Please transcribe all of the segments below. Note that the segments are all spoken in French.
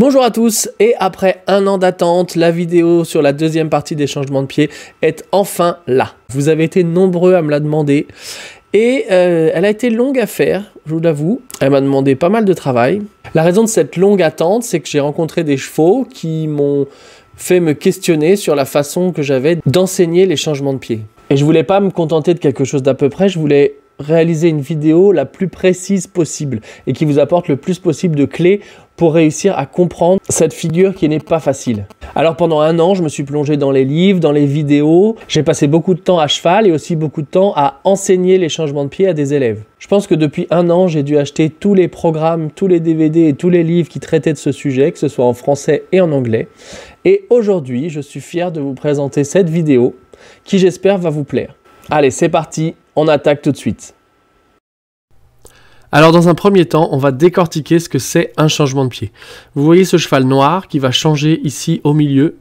Bonjour à tous et après un an d'attente, la vidéo sur la deuxième partie des changements de pied est enfin là. Vous avez été nombreux à me la demander et euh, elle a été longue à faire, je vous l'avoue. Elle m'a demandé pas mal de travail. La raison de cette longue attente, c'est que j'ai rencontré des chevaux qui m'ont fait me questionner sur la façon que j'avais d'enseigner les changements de pied. Et je voulais pas me contenter de quelque chose d'à peu près, je voulais réaliser une vidéo la plus précise possible et qui vous apporte le plus possible de clés pour réussir à comprendre cette figure qui n'est pas facile. Alors pendant un an, je me suis plongé dans les livres, dans les vidéos. J'ai passé beaucoup de temps à cheval et aussi beaucoup de temps à enseigner les changements de pied à des élèves. Je pense que depuis un an, j'ai dû acheter tous les programmes, tous les DVD et tous les livres qui traitaient de ce sujet, que ce soit en français et en anglais. Et aujourd'hui, je suis fier de vous présenter cette vidéo qui j'espère va vous plaire. Allez, c'est parti, on attaque tout de suite. Alors dans un premier temps, on va décortiquer ce que c'est un changement de pied. Vous voyez ce cheval noir qui va changer ici au milieu.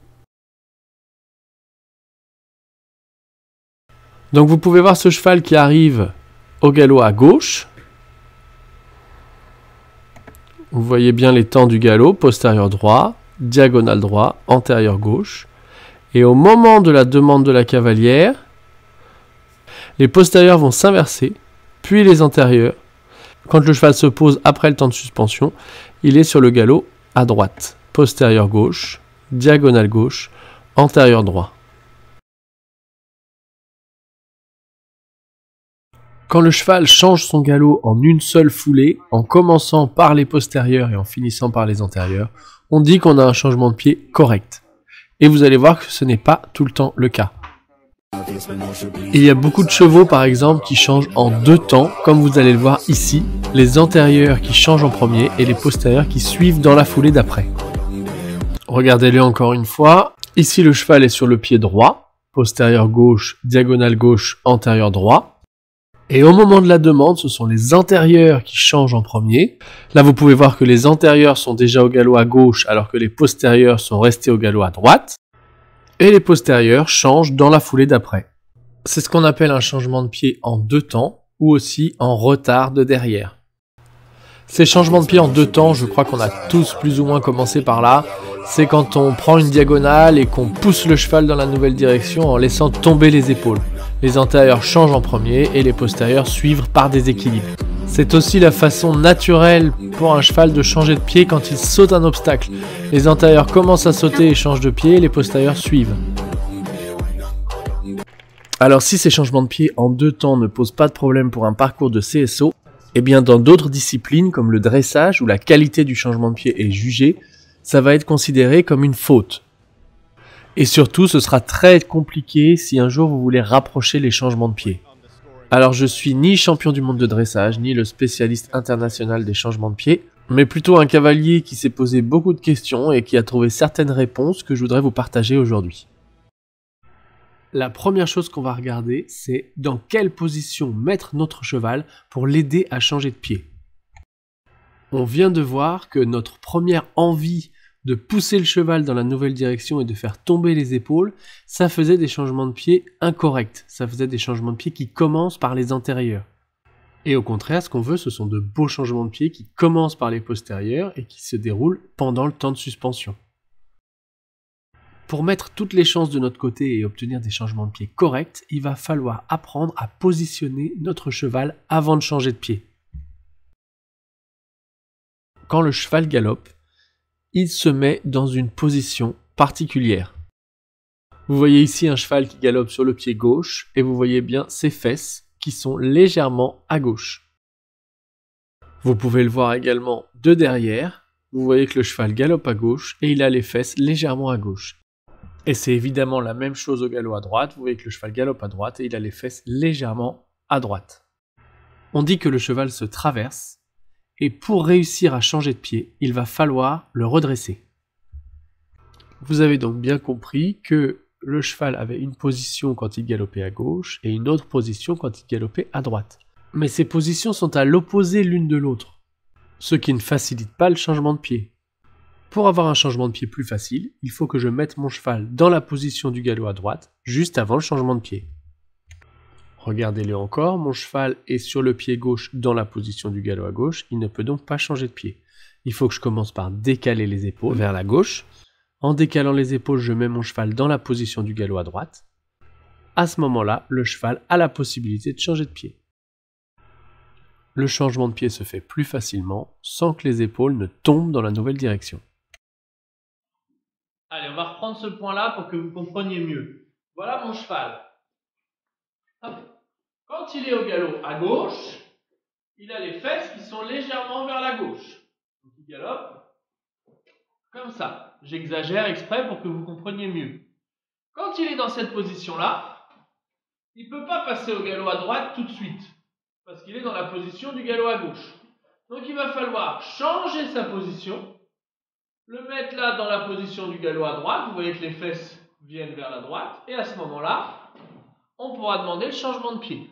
Donc vous pouvez voir ce cheval qui arrive au galop à gauche. Vous voyez bien les temps du galop, postérieur droit, diagonale droit, antérieur gauche. Et au moment de la demande de la cavalière, les postérieurs vont s'inverser, puis les antérieurs, quand le cheval se pose après le temps de suspension, il est sur le galop à droite, postérieur gauche, diagonale gauche, antérieur droit. Quand le cheval change son galop en une seule foulée, en commençant par les postérieurs et en finissant par les antérieurs, on dit qu'on a un changement de pied correct. Et vous allez voir que ce n'est pas tout le temps le cas. Il y a beaucoup de chevaux par exemple qui changent en deux temps, comme vous allez le voir ici, les antérieurs qui changent en premier et les postérieurs qui suivent dans la foulée d'après. Regardez-le encore une fois. Ici le cheval est sur le pied droit, postérieur gauche, diagonale gauche, antérieur droit. Et au moment de la demande, ce sont les antérieurs qui changent en premier. Là, vous pouvez voir que les antérieurs sont déjà au galop à gauche alors que les postérieurs sont restés au galop à droite et les postérieurs changent dans la foulée d'après. C'est ce qu'on appelle un changement de pied en deux temps ou aussi en retard de derrière. Ces changements de pied en deux temps, je crois qu'on a tous plus ou moins commencé par là. C'est quand on prend une diagonale et qu'on pousse le cheval dans la nouvelle direction en laissant tomber les épaules. Les antérieurs changent en premier et les postérieurs suivent par déséquilibre. C'est aussi la façon naturelle pour un cheval de changer de pied quand il saute un obstacle. Les antérieurs commencent à sauter et changent de pied, les postérieurs suivent. Alors si ces changements de pied en deux temps ne posent pas de problème pour un parcours de CSO, eh bien dans d'autres disciplines comme le dressage où la qualité du changement de pied est jugée, ça va être considéré comme une faute. Et surtout, ce sera très compliqué si un jour vous voulez rapprocher les changements de pied. Alors je suis ni champion du monde de dressage, ni le spécialiste international des changements de pied, mais plutôt un cavalier qui s'est posé beaucoup de questions et qui a trouvé certaines réponses que je voudrais vous partager aujourd'hui. La première chose qu'on va regarder, c'est dans quelle position mettre notre cheval pour l'aider à changer de pied. On vient de voir que notre première envie de pousser le cheval dans la nouvelle direction et de faire tomber les épaules, ça faisait des changements de pied incorrects, ça faisait des changements de pied qui commencent par les antérieurs. Et au contraire, ce qu'on veut, ce sont de beaux changements de pied qui commencent par les postérieurs et qui se déroulent pendant le temps de suspension. Pour mettre toutes les chances de notre côté et obtenir des changements de pied corrects, il va falloir apprendre à positionner notre cheval avant de changer de pied. Quand le cheval galope, il se met dans une position particulière. Vous voyez ici un cheval qui galope sur le pied gauche et vous voyez bien ses fesses qui sont légèrement à gauche. Vous pouvez le voir également de derrière. Vous voyez que le cheval galope à gauche et il a les fesses légèrement à gauche. Et c'est évidemment la même chose au galop à droite. Vous voyez que le cheval galope à droite et il a les fesses légèrement à droite. On dit que le cheval se traverse et pour réussir à changer de pied, il va falloir le redresser. Vous avez donc bien compris que le cheval avait une position quand il galopait à gauche et une autre position quand il galopait à droite. Mais ces positions sont à l'opposé l'une de l'autre, ce qui ne facilite pas le changement de pied. Pour avoir un changement de pied plus facile, il faut que je mette mon cheval dans la position du galop à droite, juste avant le changement de pied. Regardez-le encore, mon cheval est sur le pied gauche dans la position du galop à gauche, il ne peut donc pas changer de pied. Il faut que je commence par décaler les épaules vers la gauche. En décalant les épaules, je mets mon cheval dans la position du galop à droite. À ce moment-là, le cheval a la possibilité de changer de pied. Le changement de pied se fait plus facilement sans que les épaules ne tombent dans la nouvelle direction. Allez, on va reprendre ce point-là pour que vous compreniez mieux. Voilà mon cheval. Hop. Quand il est au galop à gauche, il a les fesses qui sont légèrement vers la gauche. Donc il galope comme ça. J'exagère exprès pour que vous compreniez mieux. Quand il est dans cette position-là, il ne peut pas passer au galop à droite tout de suite, parce qu'il est dans la position du galop à gauche. Donc il va falloir changer sa position, le mettre là dans la position du galop à droite, vous voyez que les fesses viennent vers la droite, et à ce moment-là, on pourra demander le changement de pied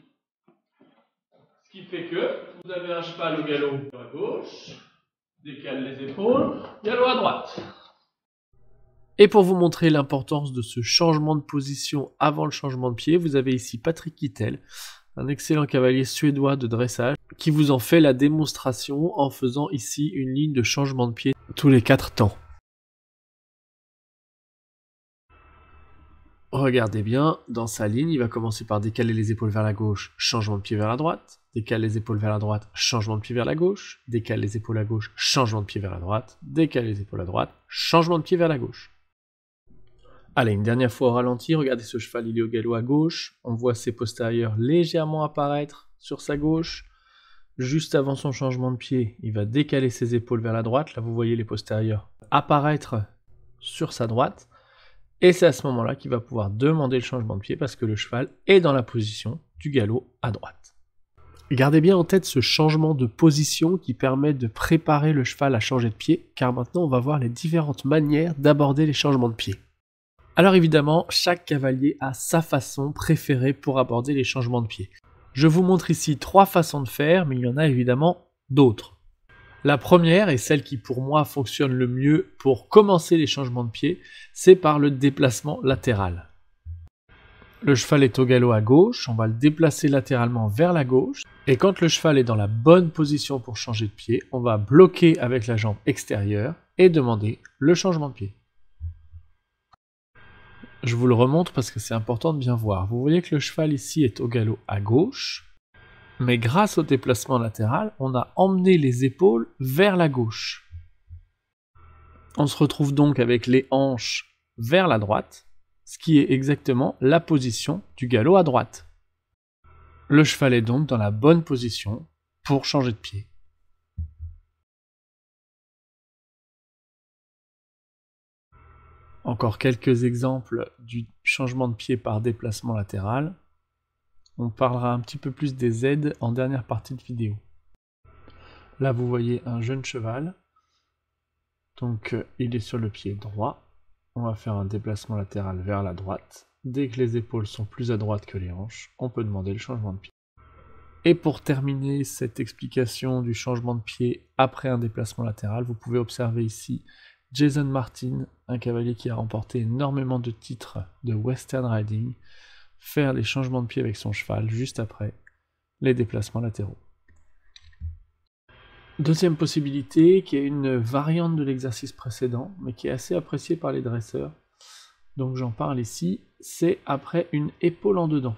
qui fait que vous avez un cheval au galop à gauche, décale les épaules, galop à droite. Et pour vous montrer l'importance de ce changement de position avant le changement de pied, vous avez ici Patrick Kittel, un excellent cavalier suédois de dressage, qui vous en fait la démonstration en faisant ici une ligne de changement de pied tous les quatre temps. Regardez bien, dans sa ligne, il va commencer par décaler les épaules vers la gauche, changement de pied vers la droite, décale les épaules vers la droite, changement de pied vers la gauche, décale les épaules à gauche, changement de pied vers la droite, décale les épaules à droite, changement de pied vers la gauche. Allez, une dernière fois au ralenti, regardez ce cheval, il est au galop à gauche, on voit ses postérieurs légèrement apparaître sur sa gauche. Juste avant son changement de pied, il va décaler ses épaules vers la droite, là vous voyez les postérieurs apparaître sur sa droite. Et c'est à ce moment-là qu'il va pouvoir demander le changement de pied parce que le cheval est dans la position du galop à droite. Gardez bien en tête ce changement de position qui permet de préparer le cheval à changer de pied, car maintenant on va voir les différentes manières d'aborder les changements de pied. Alors évidemment, chaque cavalier a sa façon préférée pour aborder les changements de pied. Je vous montre ici trois façons de faire, mais il y en a évidemment d'autres. La première, et celle qui pour moi fonctionne le mieux pour commencer les changements de pied, c'est par le déplacement latéral. Le cheval est au galop à gauche, on va le déplacer latéralement vers la gauche, et quand le cheval est dans la bonne position pour changer de pied, on va bloquer avec la jambe extérieure et demander le changement de pied. Je vous le remontre parce que c'est important de bien voir. Vous voyez que le cheval ici est au galop à gauche, mais grâce au déplacement latéral, on a emmené les épaules vers la gauche. On se retrouve donc avec les hanches vers la droite, ce qui est exactement la position du galop à droite. Le cheval est donc dans la bonne position pour changer de pied. Encore quelques exemples du changement de pied par déplacement latéral on parlera un petit peu plus des aides en dernière partie de vidéo. Là, vous voyez un jeune cheval. Donc, euh, il est sur le pied droit. On va faire un déplacement latéral vers la droite. Dès que les épaules sont plus à droite que les hanches, on peut demander le changement de pied. Et pour terminer cette explication du changement de pied après un déplacement latéral, vous pouvez observer ici Jason Martin, un cavalier qui a remporté énormément de titres de western riding faire les changements de pied avec son cheval juste après les déplacements latéraux. Deuxième possibilité, qui est une variante de l'exercice précédent, mais qui est assez appréciée par les dresseurs, donc j'en parle ici, c'est après une épaule en dedans.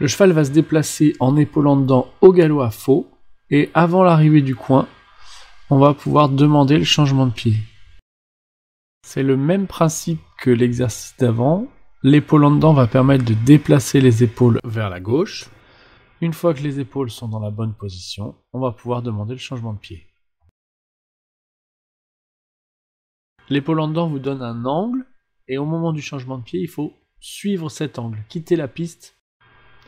Le cheval va se déplacer en épaule en dedans au galop à faux, et avant l'arrivée du coin, on va pouvoir demander le changement de pied. C'est le même principe que l'exercice d'avant. L'épaule en dedans va permettre de déplacer les épaules vers la gauche. Une fois que les épaules sont dans la bonne position, on va pouvoir demander le changement de pied. L'épaule en dedans vous donne un angle et au moment du changement de pied, il faut suivre cet angle, quitter la piste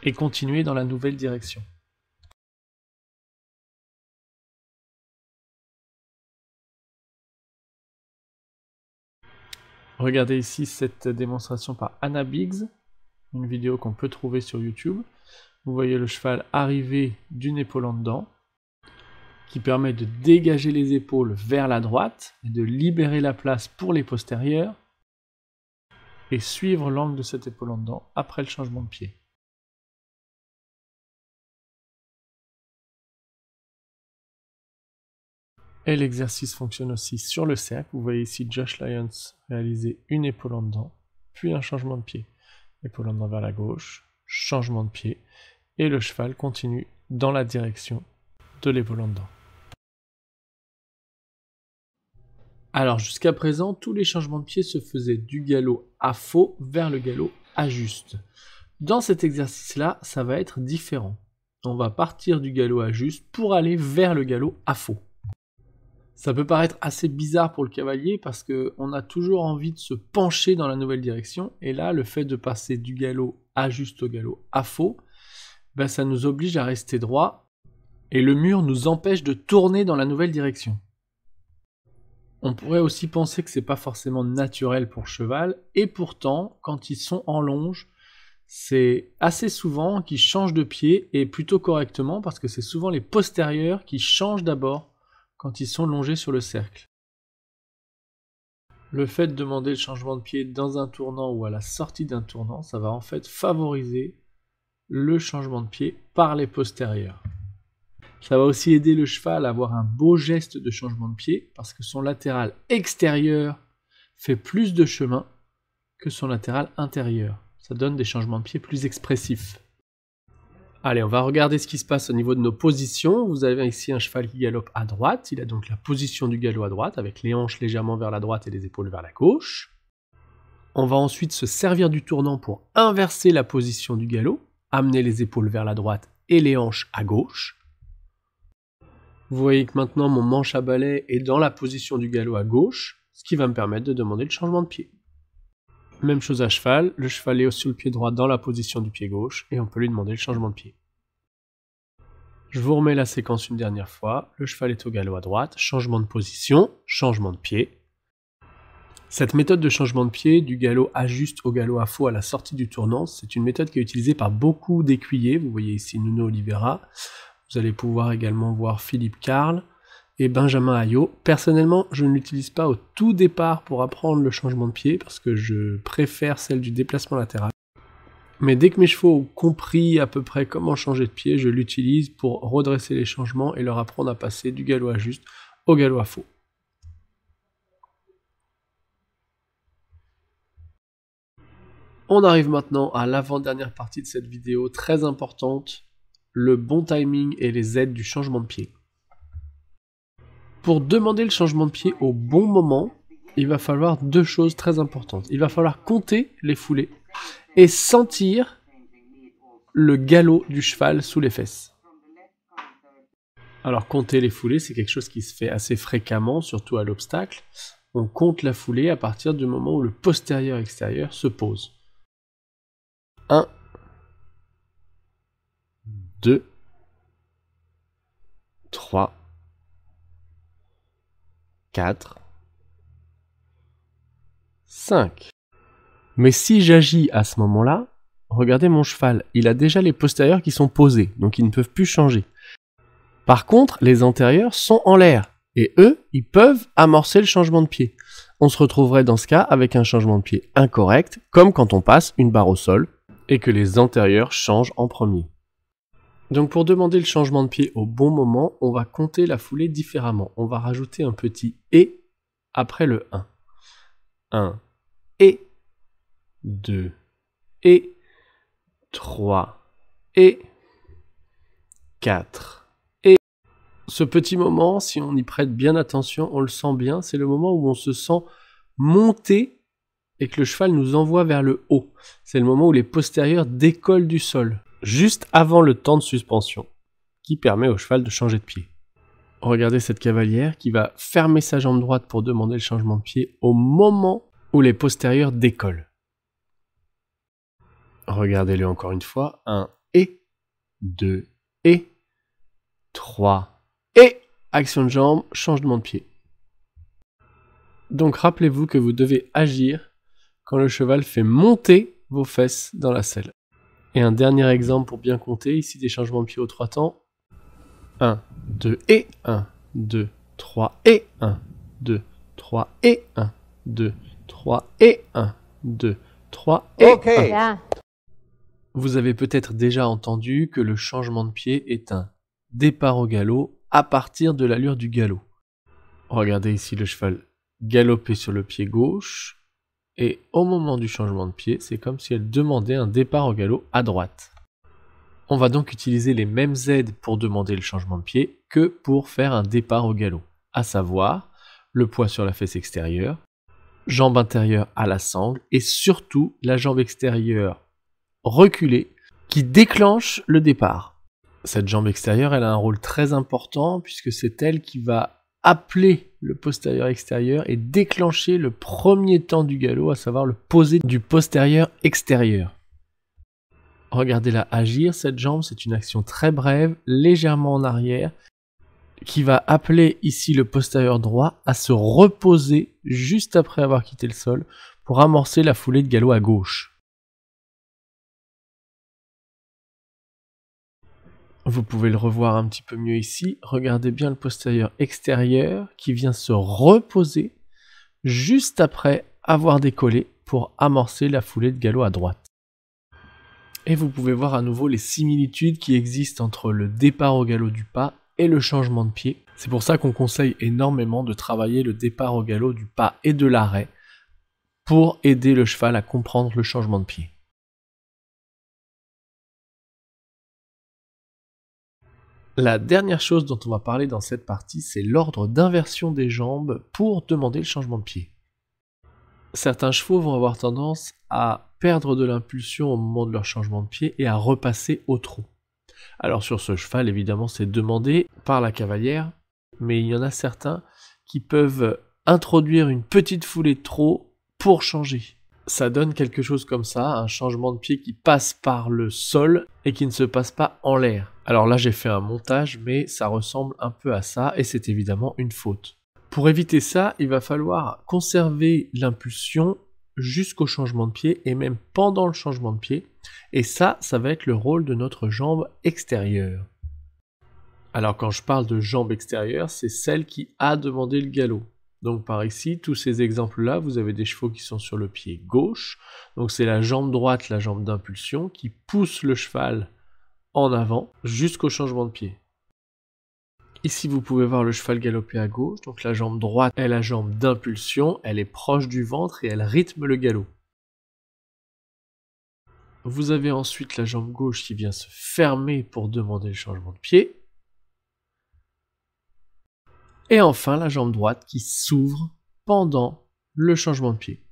et continuer dans la nouvelle direction. Regardez ici cette démonstration par Anna Biggs, une vidéo qu'on peut trouver sur YouTube. Vous voyez le cheval arriver d'une épaule en dedans, qui permet de dégager les épaules vers la droite et de libérer la place pour les postérieurs et suivre l'angle de cette épaule en dedans après le changement de pied. Et l'exercice fonctionne aussi sur le cercle. Vous voyez ici Josh Lyons réaliser une épaule en dedans, puis un changement de pied. Épaule en dedans vers la gauche, changement de pied, et le cheval continue dans la direction de l'épaule en dedans. Alors jusqu'à présent, tous les changements de pied se faisaient du galop à faux vers le galop à juste. Dans cet exercice-là, ça va être différent. On va partir du galop à juste pour aller vers le galop à faux. Ça peut paraître assez bizarre pour le cavalier parce qu'on a toujours envie de se pencher dans la nouvelle direction. Et là, le fait de passer du galop à juste au galop à faux, ben ça nous oblige à rester droit et le mur nous empêche de tourner dans la nouvelle direction. On pourrait aussi penser que c'est pas forcément naturel pour cheval, et pourtant, quand ils sont en longe, c'est assez souvent qu'ils changent de pied et plutôt correctement parce que c'est souvent les postérieurs qui changent d'abord quand ils sont longés sur le cercle. Le fait de demander le changement de pied dans un tournant ou à la sortie d'un tournant, ça va en fait favoriser le changement de pied par les postérieurs. Ça va aussi aider le cheval à avoir un beau geste de changement de pied parce que son latéral extérieur fait plus de chemin que son latéral intérieur. Ça donne des changements de pied plus expressifs. Allez, on va regarder ce qui se passe au niveau de nos positions. Vous avez ici un cheval qui galope à droite. Il a donc la position du galop à droite, avec les hanches légèrement vers la droite et les épaules vers la gauche. On va ensuite se servir du tournant pour inverser la position du galop, amener les épaules vers la droite et les hanches à gauche. Vous voyez que maintenant mon manche à balai est dans la position du galop à gauche, ce qui va me permettre de demander le changement de pied. Même chose à cheval, le cheval est sur le pied droit dans la position du pied gauche et on peut lui demander le changement de pied. Je vous remets la séquence une dernière fois. Le cheval est au galop à droite, changement de position, changement de pied. Cette méthode de changement de pied, du galop à juste au galop à faux à la sortie du tournant, c'est une méthode qui est utilisée par beaucoup d'écuyers. Vous voyez ici Nuno Oliveira. Vous allez pouvoir également voir Philippe Carl et Benjamin Ayo. Personnellement, je ne l'utilise pas au tout départ pour apprendre le changement de pied parce que je préfère celle du déplacement latéral. Mais dès que mes chevaux ont compris à peu près comment changer de pied, je l'utilise pour redresser les changements et leur apprendre à passer du galop à juste au galop à faux. On arrive maintenant à l'avant-dernière partie de cette vidéo très importante, le bon timing et les aides du changement de pied. Pour demander le changement de pied au bon moment, il va falloir deux choses très importantes. Il va falloir compter les foulées et sentir le galop du cheval sous les fesses. Alors compter les foulées, c'est quelque chose qui se fait assez fréquemment, surtout à l'obstacle. On compte la foulée à partir du moment où le postérieur extérieur se pose. 1, 2, 3, 4, 5. Mais si j'agis à ce moment-là, regardez mon cheval, il a déjà les postérieurs qui sont posés, donc ils ne peuvent plus changer. Par contre, les antérieurs sont en l'air, et eux, ils peuvent amorcer le changement de pied. On se retrouverait dans ce cas avec un changement de pied incorrect, comme quand on passe une barre au sol, et que les antérieurs changent en premier. Donc pour demander le changement de pied au bon moment, on va compter la foulée différemment. On va rajouter un petit et après le 1. 1 et 2 et 3 et 4 et ce petit moment, si on y prête bien attention, on le sent bien, c'est le moment où on se sent monter et que le cheval nous envoie vers le haut. C'est le moment où les postérieurs décollent du sol juste avant le temps de suspension, qui permet au cheval de changer de pied. Regardez cette cavalière qui va fermer sa jambe droite pour demander le changement de pied au moment où les postérieurs décollent. Regardez-le encore une fois. 1 et 2 et 3 et action de jambe, changement de pied. Donc rappelez-vous que vous devez agir quand le cheval fait monter vos fesses dans la selle. Et un dernier exemple pour bien compter, ici des changements de pied au trois temps. 1, 2 et 1, 2, 3 et 1, 2, 3 et 1, 2, 3 et 1, 2, 3 et Ok. 1. Vous avez peut-être déjà entendu que le changement de pied est un départ au galop à partir de l'allure du galop. Regardez ici le cheval galoper sur le pied gauche, et au moment du changement de pied, c'est comme si elle demandait un départ au galop à droite. On va donc utiliser les mêmes aides pour demander le changement de pied que pour faire un départ au galop, à savoir le poids sur la fesse extérieure, jambe intérieure à la sangle et surtout la jambe extérieure reculée qui déclenche le départ. Cette jambe extérieure, elle a un rôle très important puisque c'est elle qui va appeler le postérieur extérieur et déclencher le premier temps du galop, à savoir le poser du postérieur extérieur. Regardez-la agir, cette jambe, c'est une action très brève, légèrement en arrière, qui va appeler ici le postérieur droit à se reposer juste après avoir quitté le sol pour amorcer la foulée de galop à gauche. Vous pouvez le revoir un petit peu mieux ici. Regardez bien le postérieur extérieur qui vient se reposer juste après avoir décollé pour amorcer la foulée de galop à droite. Et vous pouvez voir à nouveau les similitudes qui existent entre le départ au galop du pas et le changement de pied. C'est pour ça qu'on conseille énormément de travailler le départ au galop du pas et de l'arrêt pour aider le cheval à comprendre le changement de pied. La dernière chose dont on va parler dans cette partie, c'est l'ordre d'inversion des jambes pour demander le changement de pied. Certains chevaux vont avoir tendance à perdre de l'impulsion au moment de leur changement de pied et à repasser au trot. Alors sur ce cheval, évidemment, c'est demandé par la cavalière, mais il y en a certains qui peuvent introduire une petite foulée de trot pour changer ça donne quelque chose comme ça, un changement de pied qui passe par le sol et qui ne se passe pas en l'air. Alors là j'ai fait un montage mais ça ressemble un peu à ça et c'est évidemment une faute. Pour éviter ça, il va falloir conserver l'impulsion jusqu'au changement de pied et même pendant le changement de pied. Et ça, ça va être le rôle de notre jambe extérieure. Alors quand je parle de jambe extérieure, c'est celle qui a demandé le galop. Donc par ici, tous ces exemples-là, vous avez des chevaux qui sont sur le pied gauche. Donc c'est la jambe droite, la jambe d'impulsion, qui pousse le cheval en avant jusqu'au changement de pied. Ici, vous pouvez voir le cheval galoper à gauche. Donc la jambe droite est la jambe d'impulsion, elle est proche du ventre et elle rythme le galop. Vous avez ensuite la jambe gauche qui vient se fermer pour demander le changement de pied. Et enfin, la jambe droite qui s'ouvre pendant le changement de pied.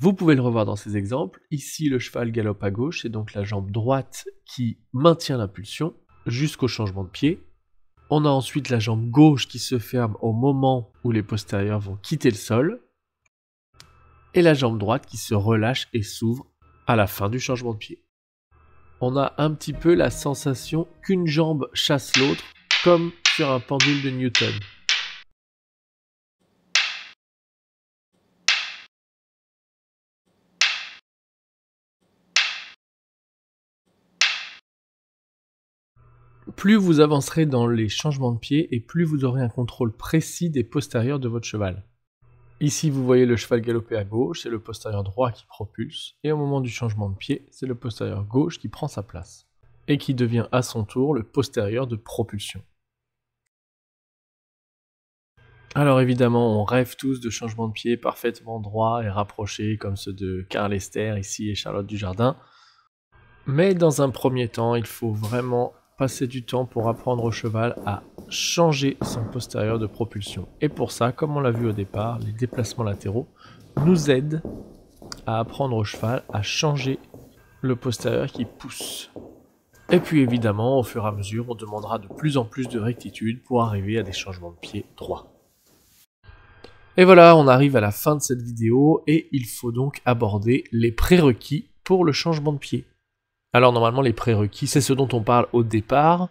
Vous pouvez le revoir dans ces exemples. Ici, le cheval galope à gauche, c'est donc la jambe droite qui maintient l'impulsion jusqu'au changement de pied. On a ensuite la jambe gauche qui se ferme au moment où les postérieurs vont quitter le sol. Et la jambe droite qui se relâche et s'ouvre à la fin du changement de pied on a un petit peu la sensation qu'une jambe chasse l'autre, comme sur un pendule de Newton. Plus vous avancerez dans les changements de pied et plus vous aurez un contrôle précis des postérieurs de votre cheval. Ici, vous voyez le cheval galoper à gauche, c'est le postérieur droit qui propulse, et au moment du changement de pied, c'est le postérieur gauche qui prend sa place, et qui devient à son tour le postérieur de propulsion. Alors évidemment, on rêve tous de changements de pied parfaitement droits et rapprochés, comme ceux de Karl Esther ici et Charlotte Dujardin. Mais dans un premier temps, il faut vraiment passer du temps pour apprendre au cheval à changer son postérieur de propulsion. Et pour ça, comme on l'a vu au départ, les déplacements latéraux nous aident à apprendre au cheval à changer le postérieur qui pousse. Et puis évidemment, au fur et à mesure, on demandera de plus en plus de rectitude pour arriver à des changements de pied droits. Et voilà, on arrive à la fin de cette vidéo et il faut donc aborder les prérequis pour le changement de pied. Alors normalement les prérequis, c'est ce dont on parle au départ.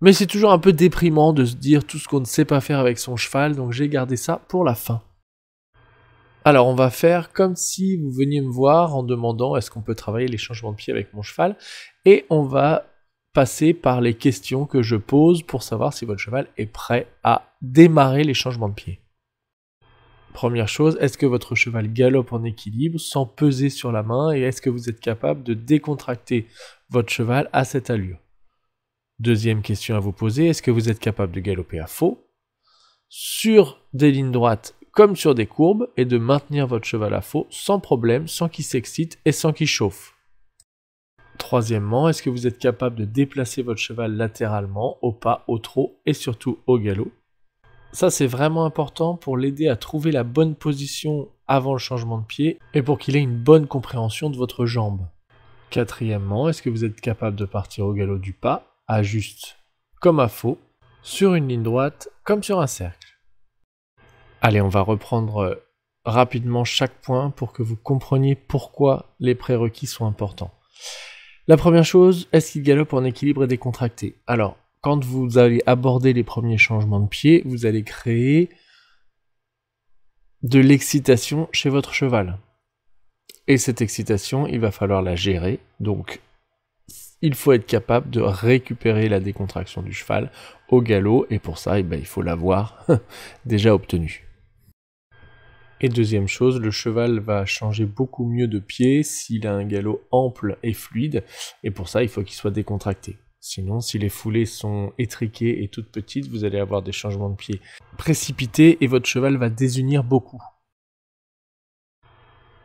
Mais c'est toujours un peu déprimant de se dire tout ce qu'on ne sait pas faire avec son cheval, donc j'ai gardé ça pour la fin. Alors on va faire comme si vous veniez me voir en demandant est-ce qu'on peut travailler les changements de pied avec mon cheval, et on va passer par les questions que je pose pour savoir si votre cheval est prêt à démarrer les changements de pied. Première chose, est-ce que votre cheval galope en équilibre sans peser sur la main et est-ce que vous êtes capable de décontracter votre cheval à cette allure Deuxième question à vous poser, est-ce que vous êtes capable de galoper à faux sur des lignes droites comme sur des courbes et de maintenir votre cheval à faux sans problème, sans qu'il s'excite et sans qu'il chauffe Troisièmement, est-ce que vous êtes capable de déplacer votre cheval latéralement au pas, au trot et surtout au galop ça, c'est vraiment important pour l'aider à trouver la bonne position avant le changement de pied et pour qu'il ait une bonne compréhension de votre jambe. Quatrièmement, est-ce que vous êtes capable de partir au galop du pas, à juste comme à faux, sur une ligne droite comme sur un cercle Allez, on va reprendre rapidement chaque point pour que vous compreniez pourquoi les prérequis sont importants. La première chose, est-ce qu'il galope en équilibre et décontracté Alors, quand vous allez aborder les premiers changements de pied, vous allez créer de l'excitation chez votre cheval. Et cette excitation, il va falloir la gérer. Donc, il faut être capable de récupérer la décontraction du cheval au galop. Et pour ça, eh ben, il faut l'avoir déjà obtenue. Et deuxième chose, le cheval va changer beaucoup mieux de pied s'il a un galop ample et fluide, et pour ça il faut qu'il soit décontracté. Sinon, si les foulées sont étriquées et toutes petites, vous allez avoir des changements de pied précipités et votre cheval va désunir beaucoup.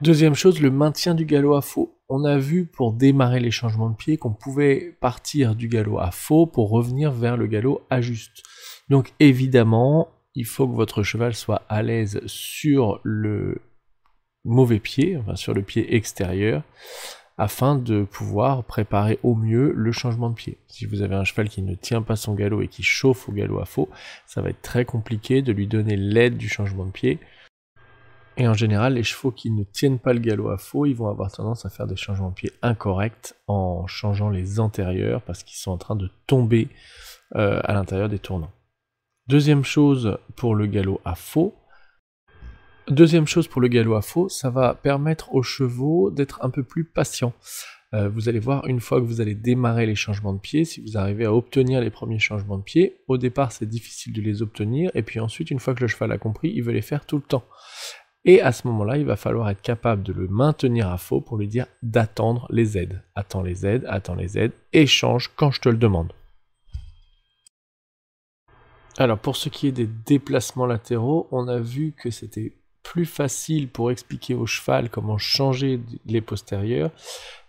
Deuxième chose, le maintien du galop à faux. On a vu pour démarrer les changements de pied qu'on pouvait partir du galop à faux pour revenir vers le galop à juste. Donc évidemment, il faut que votre cheval soit à l'aise sur le mauvais pied, enfin sur le pied extérieur, afin de pouvoir préparer au mieux le changement de pied. Si vous avez un cheval qui ne tient pas son galop et qui chauffe au galop à faux, ça va être très compliqué de lui donner l'aide du changement de pied. Et en général, les chevaux qui ne tiennent pas le galop à faux, ils vont avoir tendance à faire des changements de pied incorrects en changeant les antérieurs parce qu'ils sont en train de tomber euh, à l'intérieur des tournants. Deuxième chose pour le galop à faux, Deuxième chose pour le galop à faux, ça va permettre aux chevaux d'être un peu plus patients. Euh, vous allez voir, une fois que vous allez démarrer les changements de pied, si vous arrivez à obtenir les premiers changements de pied, au départ c'est difficile de les obtenir, et puis ensuite, une fois que le cheval a compris, il veut les faire tout le temps. Et à ce moment-là, il va falloir être capable de le maintenir à faux pour lui dire d'attendre les aides. Attends les aides, attends les aides, échange quand je te le demande. Alors pour ce qui est des déplacements latéraux, on a vu que c'était plus facile pour expliquer au cheval comment changer les postérieurs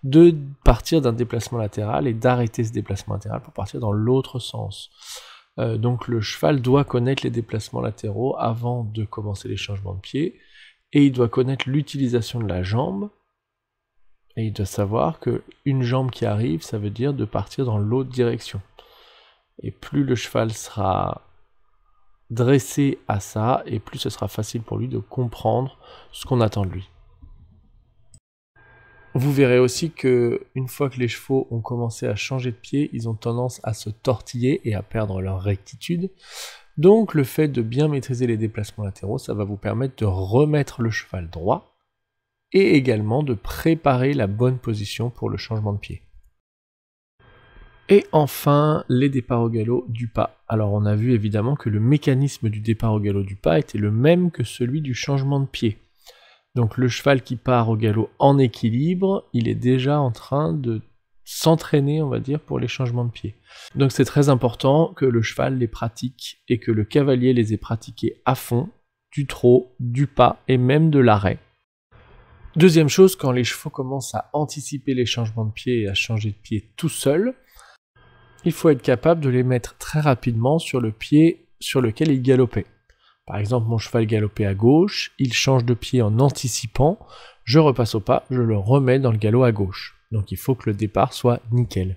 de partir d'un déplacement latéral et d'arrêter ce déplacement latéral pour partir dans l'autre sens. Euh, donc le cheval doit connaître les déplacements latéraux avant de commencer les changements de pied et il doit connaître l'utilisation de la jambe et il doit savoir que une jambe qui arrive, ça veut dire de partir dans l'autre direction. Et plus le cheval sera dresser à ça, et plus ce sera facile pour lui de comprendre ce qu'on attend de lui. Vous verrez aussi que une fois que les chevaux ont commencé à changer de pied, ils ont tendance à se tortiller et à perdre leur rectitude. Donc le fait de bien maîtriser les déplacements latéraux, ça va vous permettre de remettre le cheval droit et également de préparer la bonne position pour le changement de pied. Et enfin, les départs au galop du pas. Alors on a vu évidemment que le mécanisme du départ au galop du pas était le même que celui du changement de pied. Donc le cheval qui part au galop en équilibre, il est déjà en train de s'entraîner, on va dire, pour les changements de pied. Donc c'est très important que le cheval les pratique et que le cavalier les ait pratiqués à fond, du trot, du pas et même de l'arrêt. Deuxième chose, quand les chevaux commencent à anticiper les changements de pied et à changer de pied tout seuls, il faut être capable de les mettre très rapidement sur le pied sur lequel il galopait. Par exemple, mon cheval galopait à gauche, il change de pied en anticipant, je repasse au pas, je le remets dans le galop à gauche. Donc il faut que le départ soit nickel.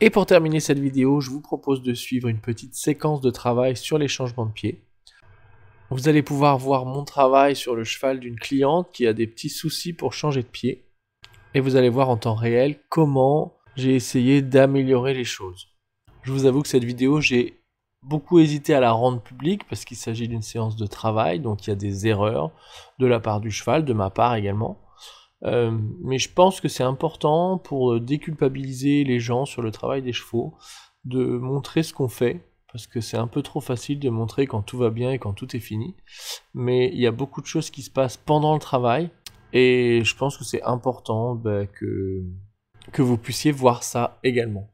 Et pour terminer cette vidéo, je vous propose de suivre une petite séquence de travail sur les changements de pied. Vous allez pouvoir voir mon travail sur le cheval d'une cliente qui a des petits soucis pour changer de pied. Et vous allez voir en temps réel comment j'ai essayé d'améliorer les choses. Je vous avoue que cette vidéo, j'ai beaucoup hésité à la rendre publique parce qu'il s'agit d'une séance de travail, donc il y a des erreurs de la part du cheval, de ma part également. Euh, mais je pense que c'est important pour euh, déculpabiliser les gens sur le travail des chevaux, de montrer ce qu'on fait, parce que c'est un peu trop facile de montrer quand tout va bien et quand tout est fini. Mais il y a beaucoup de choses qui se passent pendant le travail, et je pense que c'est important bah, que que vous puissiez voir ça également.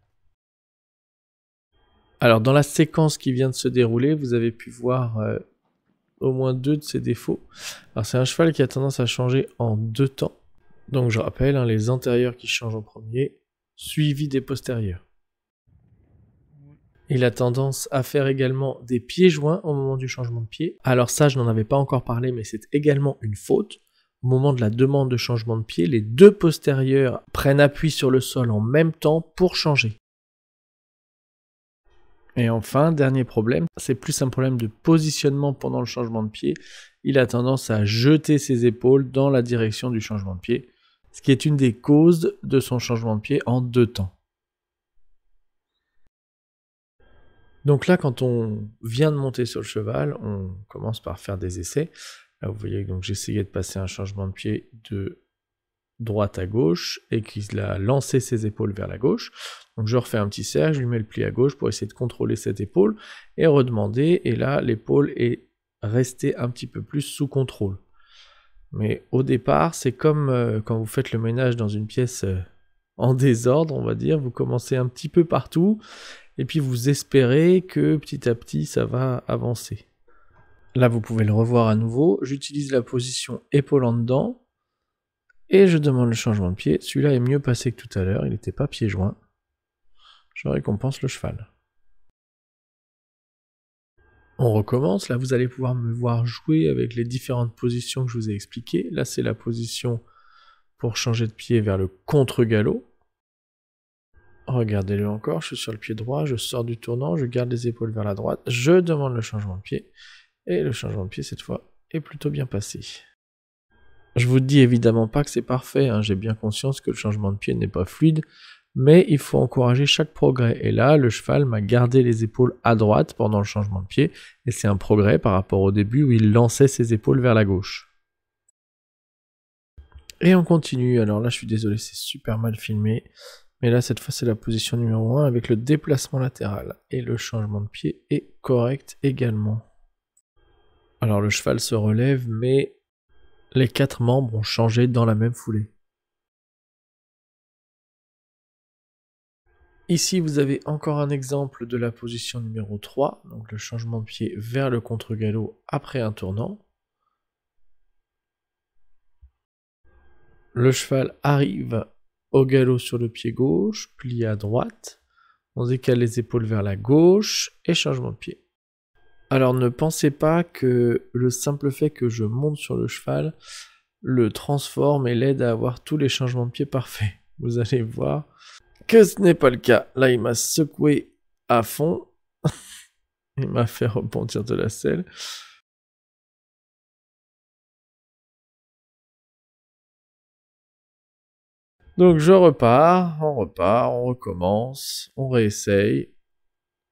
Alors dans la séquence qui vient de se dérouler, vous avez pu voir euh, au moins deux de ses défauts. Alors c'est un cheval qui a tendance à changer en deux temps. Donc je rappelle, hein, les antérieurs qui changent en premier, suivis des postérieurs. Il a tendance à faire également des pieds joints au moment du changement de pied. Alors ça, je n'en avais pas encore parlé, mais c'est également une faute au moment de la demande de changement de pied, les deux postérieurs prennent appui sur le sol en même temps pour changer. Et enfin, dernier problème, c'est plus un problème de positionnement pendant le changement de pied. Il a tendance à jeter ses épaules dans la direction du changement de pied, ce qui est une des causes de son changement de pied en deux temps. Donc là, quand on vient de monter sur le cheval, on commence par faire des essais. Là, ah, vous voyez donc j'essayais de passer un changement de pied de droite à gauche et qu'il a lancé ses épaules vers la gauche. Donc je refais un petit cercle, je lui mets le pli à gauche pour essayer de contrôler cette épaule et redemander. Et là, l'épaule est restée un petit peu plus sous contrôle. Mais au départ, c'est comme euh, quand vous faites le ménage dans une pièce euh, en désordre, on va dire. Vous commencez un petit peu partout et puis vous espérez que petit à petit ça va avancer. Là, vous pouvez le revoir à nouveau. J'utilise la position épaule en dedans. Et je demande le changement de pied. Celui-là est mieux passé que tout à l'heure. Il n'était pas pied joint. Je récompense le cheval. On recommence. Là, vous allez pouvoir me voir jouer avec les différentes positions que je vous ai expliquées. Là, c'est la position pour changer de pied vers le contre-galop. Regardez-le encore, je suis sur le pied droit, je sors du tournant, je garde les épaules vers la droite, je demande le changement de pied. Et le changement de pied cette fois est plutôt bien passé. Je vous dis évidemment pas que c'est parfait, hein. j'ai bien conscience que le changement de pied n'est pas fluide, mais il faut encourager chaque progrès. Et là, le cheval m'a gardé les épaules à droite pendant le changement de pied, et c'est un progrès par rapport au début où il lançait ses épaules vers la gauche. Et on continue, alors là je suis désolé, c'est super mal filmé, mais là cette fois c'est la position numéro 1 avec le déplacement latéral, et le changement de pied est correct également. Alors le cheval se relève, mais les quatre membres ont changé dans la même foulée. Ici, vous avez encore un exemple de la position numéro 3, donc le changement de pied vers le contre-galop après un tournant. Le cheval arrive au galop sur le pied gauche, plié à droite, on décale les épaules vers la gauche et changement de pied. Alors ne pensez pas que le simple fait que je monte sur le cheval le transforme et l'aide à avoir tous les changements de pied parfaits. Vous allez voir que ce n'est pas le cas. Là, il m'a secoué à fond. il m'a fait repentir de la selle. Donc je repars, on repart, on recommence, on réessaye.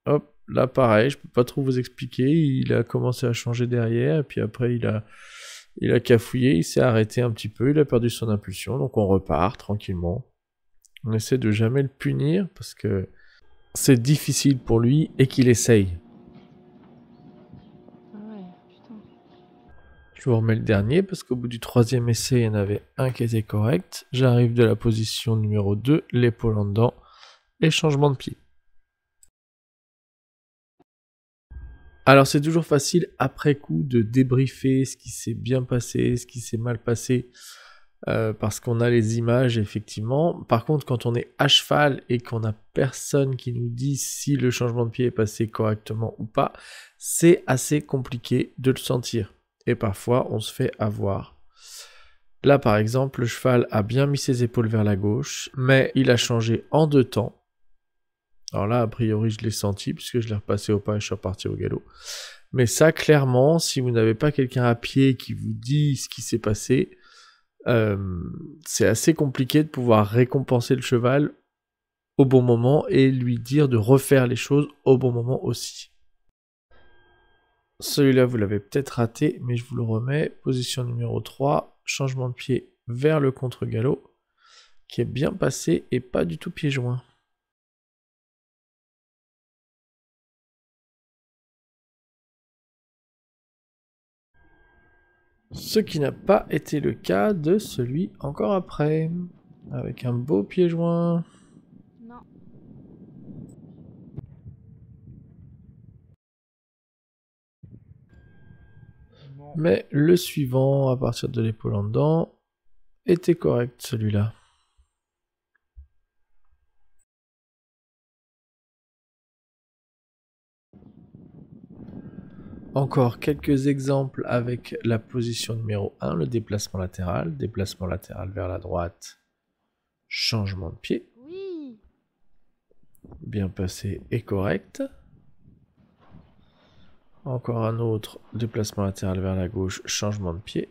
Hop là, pareil, je peux pas trop vous expliquer. Il a commencé à changer derrière, et puis après, il a, il a cafouillé, il s'est arrêté un petit peu, il a perdu son impulsion, donc on repart tranquillement. On essaie de jamais le punir parce que c'est difficile pour lui et qu'il essaye. Ah je vous remets le dernier parce qu'au bout du troisième essai, il y en avait un qui était correct. J'arrive de la position numéro 2, l'épaule en dedans et changement de pied. Alors c'est toujours facile après coup de débriefer ce qui s'est bien passé, ce qui s'est mal passé, euh, parce qu'on a les images effectivement. Par contre quand on est à cheval et qu'on n'a personne qui nous dit si le changement de pied est passé correctement ou pas, c'est assez compliqué de le sentir. Et parfois on se fait avoir. Là par exemple le cheval a bien mis ses épaules vers la gauche, mais il a changé en deux temps alors là, a priori, je l'ai senti puisque je l'ai repassé au pas et je suis reparti au galop. Mais ça, clairement, si vous n'avez pas quelqu'un à pied qui vous dit ce qui s'est passé, euh, c'est assez compliqué de pouvoir récompenser le cheval au bon moment et lui dire de refaire les choses au bon moment aussi. Celui-là, vous l'avez peut-être raté, mais je vous le remets. Position numéro 3, changement de pied vers le contre-galop, qui est bien passé et pas du tout pied joint. Ce qui n'a pas été le cas de celui encore après. Avec un beau pied joint. Non. Mais le suivant, à partir de l'épaule en dedans, était correct celui-là. Encore quelques exemples avec la position numéro 1, le déplacement latéral, déplacement latéral vers la droite, changement de pied. Oui. Bien passé et correct. Encore un autre, déplacement latéral vers la gauche, changement de pied.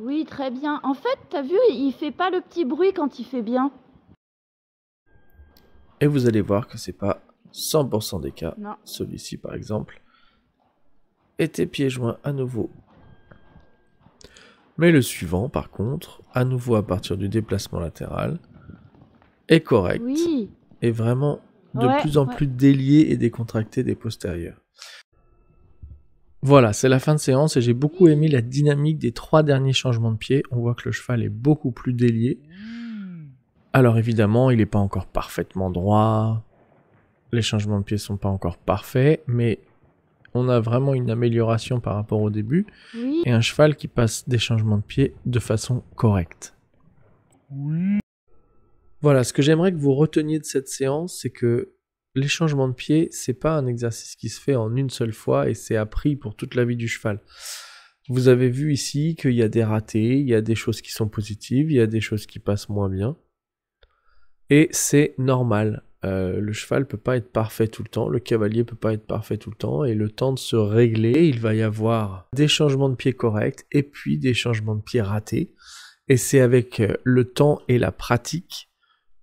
Oui, très bien. En fait, t'as vu, il fait pas le petit bruit quand il fait bien. Et vous allez voir que c'est pas 100% des cas. Celui-ci, par exemple, était pieds joints à nouveau. Mais le suivant, par contre, à nouveau à partir du déplacement latéral, est correct. Oui. Et vraiment de plus en plus délié et décontracté des postérieurs. Voilà, c'est la fin de séance et j'ai beaucoup aimé la dynamique des trois derniers changements de pied. On voit que le cheval est beaucoup plus délié. Mm. Alors évidemment, il n'est pas encore parfaitement droit. Les changements de pied sont pas encore parfaits, mais on a vraiment une amélioration par rapport au début et un cheval qui passe des changements de pied de façon correcte. Voilà, ce que j'aimerais que vous reteniez de cette séance, c'est que les changements de pied, c'est pas un exercice qui se fait en une seule fois et c'est appris pour toute la vie du cheval. Vous avez vu ici qu'il y a des ratés, il y a des choses qui sont positives, il y a des choses qui passent moins bien. Et c'est normal. Euh, le cheval ne peut pas être parfait tout le temps, le cavalier ne peut pas être parfait tout le temps, et le temps de se régler, il va y avoir des changements de pied corrects et puis des changements de pied ratés. Et c'est avec euh, le temps et la pratique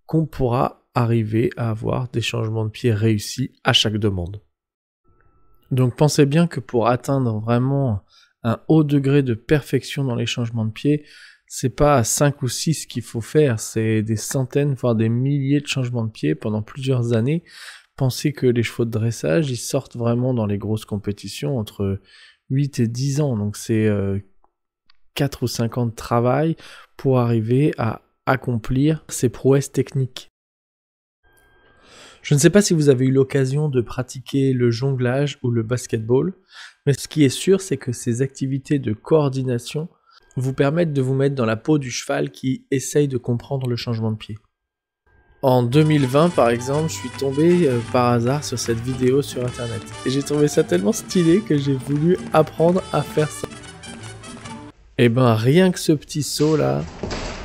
qu'on pourra arriver à avoir des changements de pieds réussis à chaque demande. Donc pensez bien que pour atteindre vraiment un haut degré de perfection dans les changements de pied, c'est pas 5 ou 6 qu'il faut faire, c'est des centaines, voire des milliers de changements de pied pendant plusieurs années. Pensez que les chevaux de dressage, ils sortent vraiment dans les grosses compétitions entre 8 et 10 ans. Donc c'est 4 euh, ou 5 ans de travail pour arriver à accomplir ces prouesses techniques. Je ne sais pas si vous avez eu l'occasion de pratiquer le jonglage ou le basketball, mais ce qui est sûr, c'est que ces activités de coordination vous permettent de vous mettre dans la peau du cheval qui essaye de comprendre le changement de pied. En 2020 par exemple, je suis tombé euh, par hasard sur cette vidéo sur internet et j'ai trouvé ça tellement stylé que j'ai voulu apprendre à faire ça. Et eh ben rien que ce petit saut là,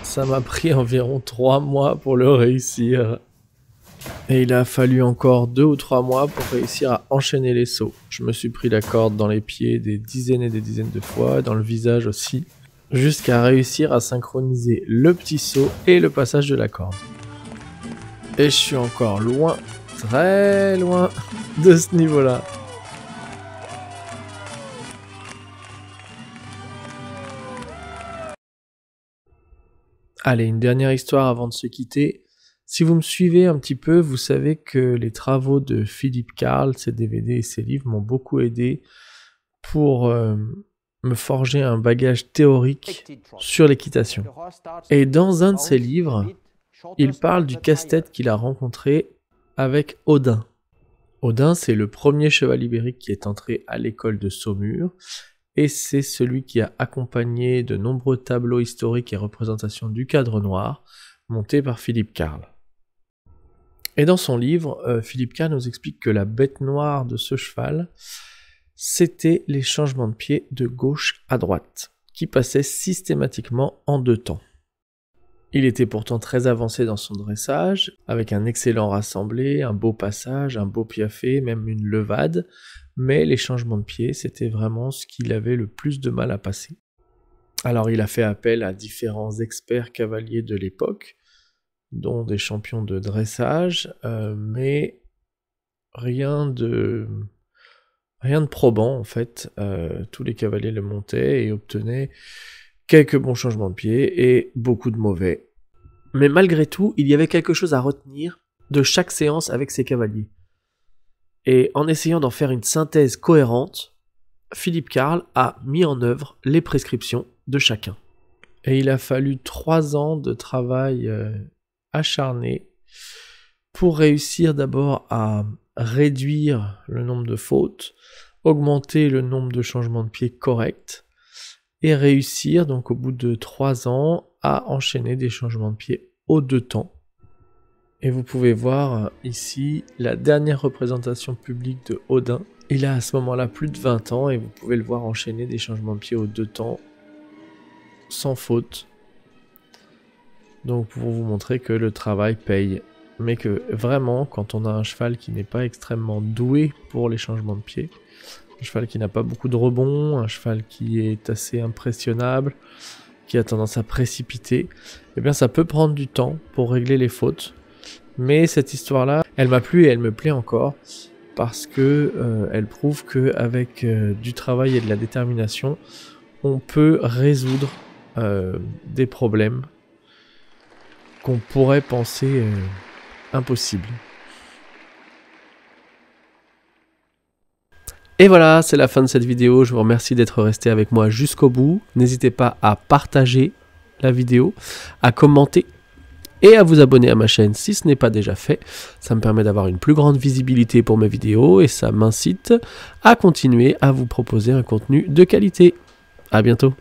ça m'a pris environ 3 mois pour le réussir. Et il a fallu encore 2 ou 3 mois pour réussir à enchaîner les sauts. Je me suis pris la corde dans les pieds des dizaines et des dizaines de fois, dans le visage aussi jusqu'à réussir à synchroniser le petit saut et le passage de la corde. Et je suis encore loin, très loin de ce niveau-là. Allez, une dernière histoire avant de se quitter. Si vous me suivez un petit peu, vous savez que les travaux de Philippe Karl, ses DVD et ses livres m'ont beaucoup aidé pour euh, me forger un bagage théorique sur l'équitation. Et dans un de ses livres, il parle du casse-tête qu'il a rencontré avec Odin. Odin, c'est le premier cheval ibérique qui est entré à l'école de Saumur, et c'est celui qui a accompagné de nombreux tableaux historiques et représentations du cadre noir, montés par Philippe Carle. Et dans son livre, euh, Philippe Carle nous explique que la bête noire de ce cheval, c'était les changements de pied de gauche à droite, qui passaient systématiquement en deux temps. Il était pourtant très avancé dans son dressage, avec un excellent rassemblé, un beau passage, un beau piafé, même une levade, mais les changements de pied, c'était vraiment ce qu'il avait le plus de mal à passer. Alors il a fait appel à différents experts cavaliers de l'époque, dont des champions de dressage, euh, mais rien de rien de probant en fait. Euh, tous les cavaliers le montaient et obtenaient quelques bons changements de pied et beaucoup de mauvais. Mais malgré tout, il y avait quelque chose à retenir de chaque séance avec ces cavaliers. Et en essayant d'en faire une synthèse cohérente, Philippe Carl a mis en œuvre les prescriptions de chacun. Et il a fallu trois ans de travail euh, acharné pour réussir d'abord à réduire le nombre de fautes, augmenter le nombre de changements de pieds corrects et réussir donc au bout de trois ans à enchaîner des changements de pied au deux temps. Et vous pouvez voir euh, ici la dernière représentation publique de Odin. Il a à ce moment-là plus de 20 ans et vous pouvez le voir enchaîner des changements de pieds au deux temps sans faute. Donc pour vous montrer que le travail paye mais que vraiment, quand on a un cheval qui n'est pas extrêmement doué pour les changements de pied, un cheval qui n'a pas beaucoup de rebond, un cheval qui est assez impressionnable, qui a tendance à précipiter, eh bien ça peut prendre du temps pour régler les fautes. Mais cette histoire-là, elle m'a plu et elle me plaît encore parce qu'elle euh, prouve qu'avec euh, du travail et de la détermination, on peut résoudre euh, des problèmes qu'on pourrait penser impossible. Et voilà, c'est la fin de cette vidéo. Je vous remercie d'être resté avec moi jusqu'au bout. N'hésitez pas à partager la vidéo, à commenter et à vous abonner à ma chaîne si ce n'est pas déjà fait. Ça me permet d'avoir une plus grande visibilité pour mes vidéos et ça m'incite à continuer à vous proposer un contenu de qualité. À bientôt